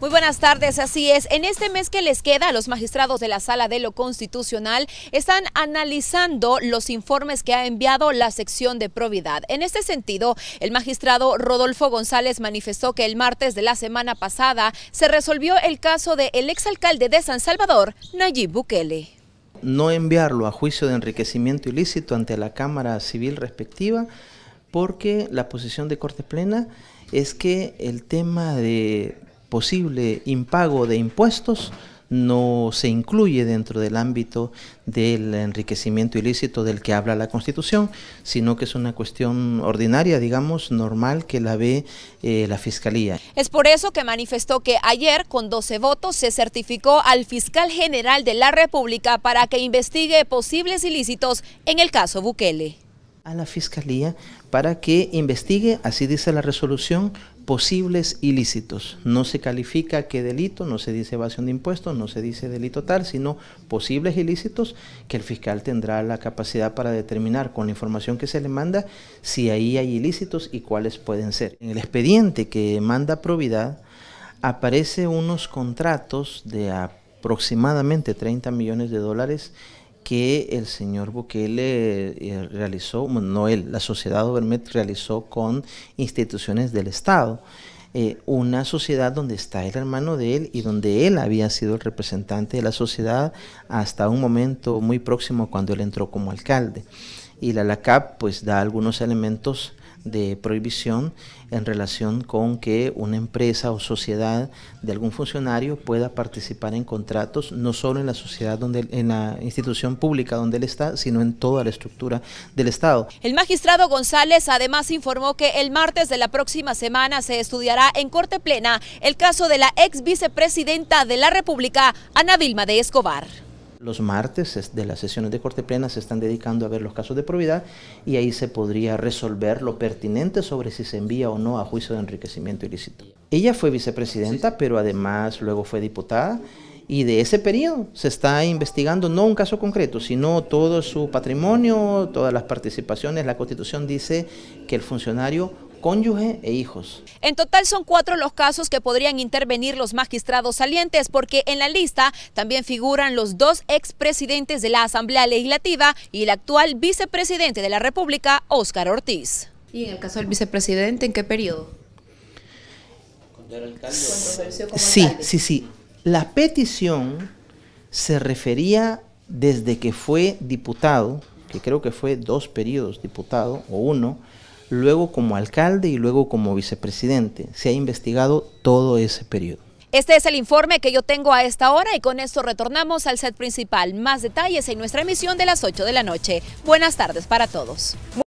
Muy buenas tardes, así es. En este mes que les queda, los magistrados de la Sala de lo Constitucional están analizando los informes que ha enviado la sección de probidad. En este sentido, el magistrado Rodolfo González manifestó que el martes de la semana pasada se resolvió el caso del exalcalde de San Salvador, Nayib Bukele. No enviarlo a juicio de enriquecimiento ilícito ante la Cámara Civil respectiva porque la posición de Corte Plena es que el tema de posible impago de impuestos no se incluye dentro del ámbito del enriquecimiento ilícito del que habla la Constitución, sino que es una cuestión ordinaria, digamos, normal que la ve eh, la Fiscalía. Es por eso que manifestó que ayer, con 12 votos, se certificó al fiscal general de la República para que investigue posibles ilícitos en el caso Bukele a la Fiscalía para que investigue, así dice la resolución, posibles ilícitos. No se califica qué delito, no se dice evasión de impuestos, no se dice delito tal, sino posibles ilícitos que el fiscal tendrá la capacidad para determinar con la información que se le manda si ahí hay ilícitos y cuáles pueden ser. En el expediente que manda probidad aparece unos contratos de aproximadamente 30 millones de dólares que el señor Bukele eh, eh, realizó, no él, la sociedad Obermet realizó con instituciones del Estado. Eh, una sociedad donde está el hermano de él y donde él había sido el representante de la sociedad hasta un momento muy próximo cuando él entró como alcalde. Y la LACAP pues da algunos elementos de prohibición en relación con que una empresa o sociedad de algún funcionario pueda participar en contratos no solo en la sociedad donde en la institución pública donde él está, sino en toda la estructura del Estado. El magistrado González además informó que el martes de la próxima semana se estudiará en corte plena el caso de la ex vicepresidenta de la República, Ana Vilma de Escobar. Los martes de las sesiones de corte plena se están dedicando a ver los casos de probidad y ahí se podría resolver lo pertinente sobre si se envía o no a juicio de enriquecimiento ilícito. Ella fue vicepresidenta, pero además luego fue diputada y de ese periodo se está investigando no un caso concreto, sino todo su patrimonio, todas las participaciones. La Constitución dice que el funcionario cónyuge e hijos. En total son cuatro los casos que podrían intervenir los magistrados salientes, porque en la lista también figuran los dos expresidentes de la Asamblea Legislativa y el actual vicepresidente de la República, Óscar Ortiz. ¿Y en el caso del vicepresidente, en qué periodo? Sí, sí, sí. La petición se refería desde que fue diputado, que creo que fue dos periodos diputado o uno, luego como alcalde y luego como vicepresidente. Se ha investigado todo ese periodo. Este es el informe que yo tengo a esta hora y con esto retornamos al set principal. Más detalles en nuestra emisión de las 8 de la noche. Buenas tardes para todos.